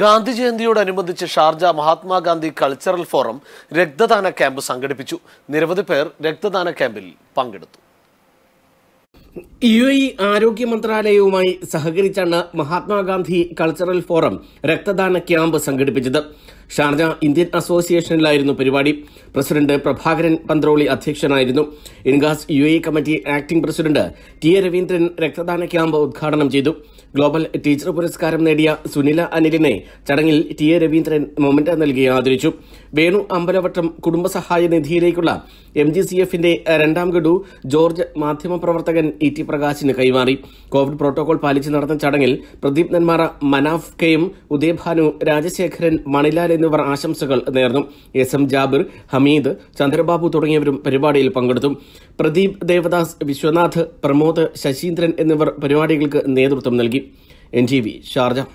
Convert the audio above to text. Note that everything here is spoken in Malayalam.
Gandhi ജയന്തിയോടനുബന്ധിച്ച് Sharjah Mahatma Gandhi cultural forum രക്തദാന ക്യാമ്പ് സംഘടിപ്പിച്ചു നിരവധി പേർ രക്തദാന ക്യാമ്പിൽ പങ്കെടുത്തു യു എ ആരോഗ്യ മന്ത്രാലയവുമായി സഹകരിച്ചാണ് മഹാത്മാഗാന്ധി കൾച്ചറൽ ഫോറം രക്തദാന ക്യാമ്പ് സംഘടിപ്പിച്ചത് ഷാർജ ഇന്ത്യൻ അസോസിയേഷനിലായിരുന്നു പരിപാടി പ്രസിഡന്റ് പ്രഭാകരൻ പന്ത്രോളി അധ്യക്ഷനായിരുന്നു ഇൻഗാസ് U A committee acting president T A Raveendran രക്തദാന ക്യാമ്പ് ഉദ്ഘാടനം ചെയ്തു ഗ്ലോബൽ ടീച്ചർ പുരസ്കാരം നേടിയ സുനില അനിലിനെ ചടങ്ങിൽ ടി എ രവീന്ദ്രൻ മൊമന്റ് നൽകി ആദരിച്ചു വേണു അമ്പലവട്ടം കുടുംബസഹായ നിധിയിലേക്കുള്ള എം ജി സി എഫിന്റെ രണ്ടാം ഗഡു ജോർജ് മാധ്യമപ്രവർത്തകൻ ഇ ടി പ്രകാശിന് കൈമാറി കോവിഡ് പ്രോട്ടോകോൾ പാലിച്ച് നടന്ന ചടങ്ങിൽ പ്രദീപ് നന്മാറ മനാഫ് കെയും ഉദയഭാനു രാജശേഖരൻ മണിലാൽ എന്നിവർ ആശംസകൾ നേർന്നു എസ് എം ജാബിർ ഹമീദ് ചന്ദ്രബാബു തുടങ്ങിയവരും പരിപാടിയിൽ പങ്കെടുത്തു പ്രദീപ് ദേവദാസ് വിശ്വനാഥ് പ്രമോദ് ശശീന്ദ്രൻ എന്നിവർ പരിപാടികൾക്ക് നേതൃത്വം നൽകി എൻ ടി വി ഷാർജ